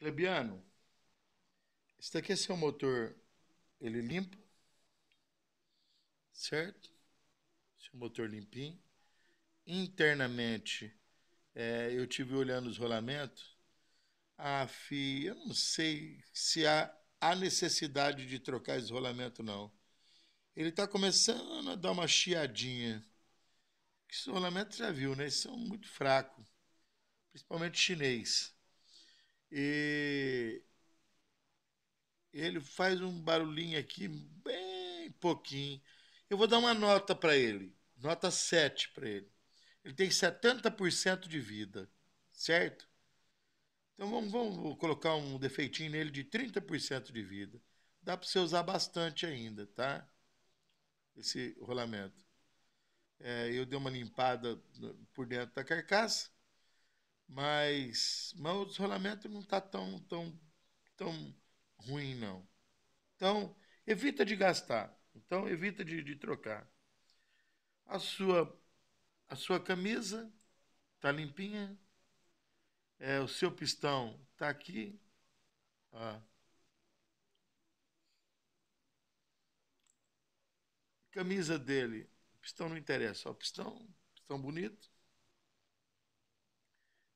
Lebiano, esse daqui é seu motor, ele limpo, certo? Seu motor limpinho. Internamente, é, eu tive olhando os rolamentos. Ah, fi, eu não sei se há, há necessidade de trocar esse rolamento, não. Ele está começando a dar uma chiadinha. Esse rolamento já viu, né? Eles são muito fracos, principalmente chinês. E ele faz um barulhinho aqui bem pouquinho. Eu vou dar uma nota para ele, nota 7 para ele. Ele tem 70% de vida, certo? Então vamos, vamos, colocar um defeitinho nele de 30% de vida. Dá para você usar bastante ainda, tá? Esse rolamento. É, eu dei uma limpada por dentro da carcaça mas, mas o isolamento não está tão, tão, tão ruim, não. Então, evita de gastar. Então, evita de, de trocar. A sua, a sua camisa está limpinha. É, o seu pistão está aqui. Ah. Camisa dele, pistão não interessa, ó, pistão, pistão bonito.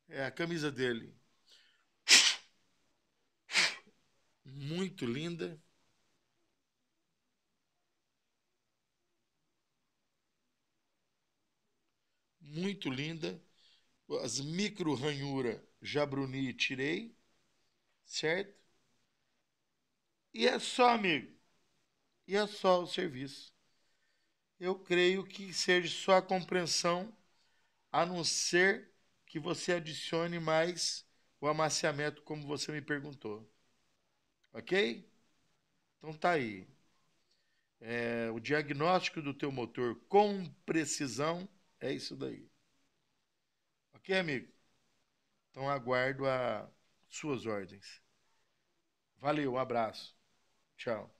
É a camisa dele. Muito linda. Muito linda. As micro ranhura e tirei, certo? E é só, amigo. E é só o serviço. Eu creio que seja só a compreensão, a não ser que você adicione mais o amaciamento, como você me perguntou. Ok? Então tá aí. É, o diagnóstico do teu motor com precisão é isso daí. Ok, amigo? Então aguardo as suas ordens. Valeu, um abraço. Tchau.